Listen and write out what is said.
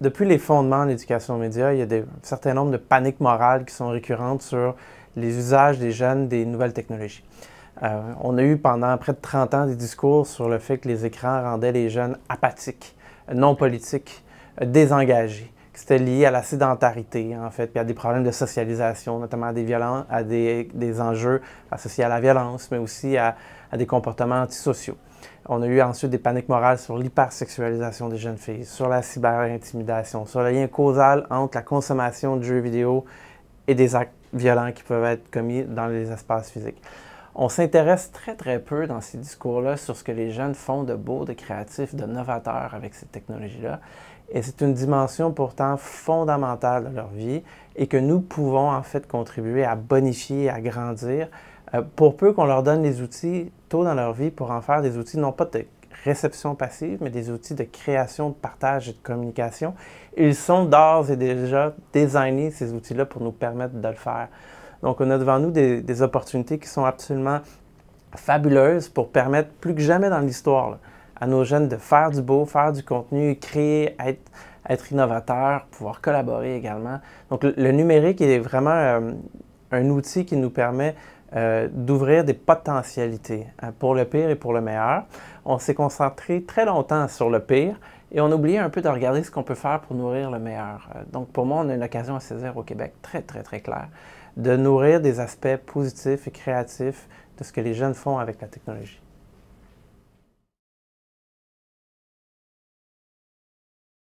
depuis les fondements de l'éducation aux médias, il y a un certain nombre de paniques morales qui sont récurrentes sur les usages des jeunes des nouvelles technologies. Euh, on a eu pendant près de 30 ans des discours sur le fait que les écrans rendaient les jeunes apathiques, non politiques, euh, désengagés c'était lié à la sédentarité, en fait, puis à des problèmes de socialisation, notamment à des, violences, à des, enjeux associés à la violence, mais aussi à, à, des comportements antisociaux. On a eu ensuite des paniques morales sur l'hypersexualisation des jeunes filles, sur la cyberintimidation, sur le lien causal entre la consommation de jeux vidéo et des actes violents qui peuvent être commis dans les espaces physiques. On s'intéresse très très peu dans ces discours-là sur ce que les jeunes font de beau, de créatif, de novateur avec ces technologies-là. Et c'est une dimension pourtant fondamentale de leur vie et que nous pouvons en fait contribuer à bonifier, à grandir, euh, pour peu qu'on leur donne les outils tôt dans leur vie pour en faire des outils non pas de réception passive, mais des outils de création, de partage et de communication. Ils sont d'ores et déjà designés, ces outils-là, pour nous permettre de le faire. Donc, on a devant nous des, opportunités qui sont absolument fabuleuses pour permettre plus que jamais dans l'histoire à nos jeunes de faire du beau, faire du contenu, créer, être, être innovateur, pouvoir collaborer également. Donc, le, numérique est vraiment euh, un outil qui nous permet euh, d'ouvrir des potentialités hein, pour le pire et pour le meilleur. On s'est concentré très longtemps sur le pire et on oublie un peu de regarder ce qu'on peut faire pour nourrir le meilleur. Euh, donc pour moi, on a une occasion à saisir au Québec très, très, très claire de nourrir des aspects positifs et créatifs de ce que les jeunes font avec la technologie.